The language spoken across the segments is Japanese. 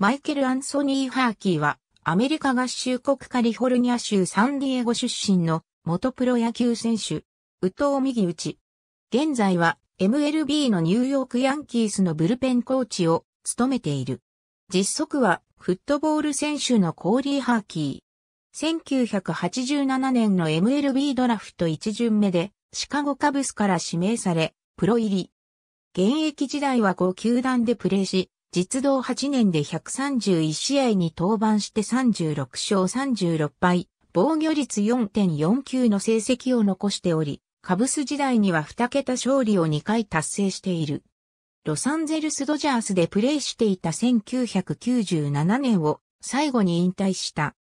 マイケル・アンソニー・ハーキーは、アメリカ合衆国カリフォルニア州サンディエゴ出身の元プロ野球選手、宇藤右打ち。現在は MLB のニューヨークヤンキースのブルペンコーチを務めている。実測はフットボール選手のコーリー・ハーキー。1987年の MLB ドラフト1巡目でシカゴカブスから指名され、プロ入り。現役時代は5球団でプレーし、実動8年で131試合に登板して36勝36敗、防御率4.49の成績を残しており、カブス時代には2桁勝利を2回達成している。ロサンゼルスドジャースでプレーしていた1997年を最後に引退した。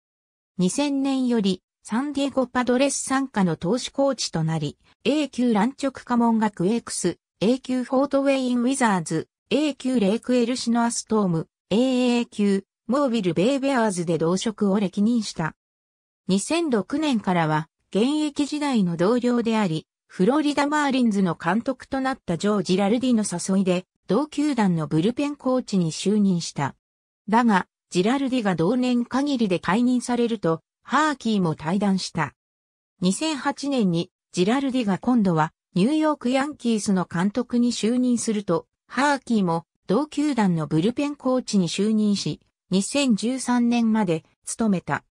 2000年よりサンディエゴパドレス参加の投資コーチとなり、A 級乱直家門学 X、A 級フォートウェインウィザーズ、A 級レイクエルシノアストーム、AA 級、モービルベイベアーズで同職を歴任した。2006年からは、現役時代の同僚であり、フロリダマーリンズの監督となったジョージ・ラルディの誘いで、同球団のブルペンコーチに就任した。だが、ジラルディが同年限りで解任されると、ハーキーも退団した。2008年に、ジラルディが今度は、ニューヨークヤンキースの監督に就任すると、ハーキーも同球団のブルペンコーチに就任し、2013年まで務めた。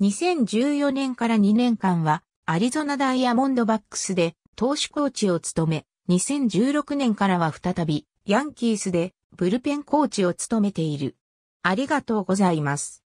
2014年から2年間はアリゾナダイヤモンドバックスで投手コーチを務め、2016年からは再びヤンキースでブルペンコーチを務めている。ありがとうございます。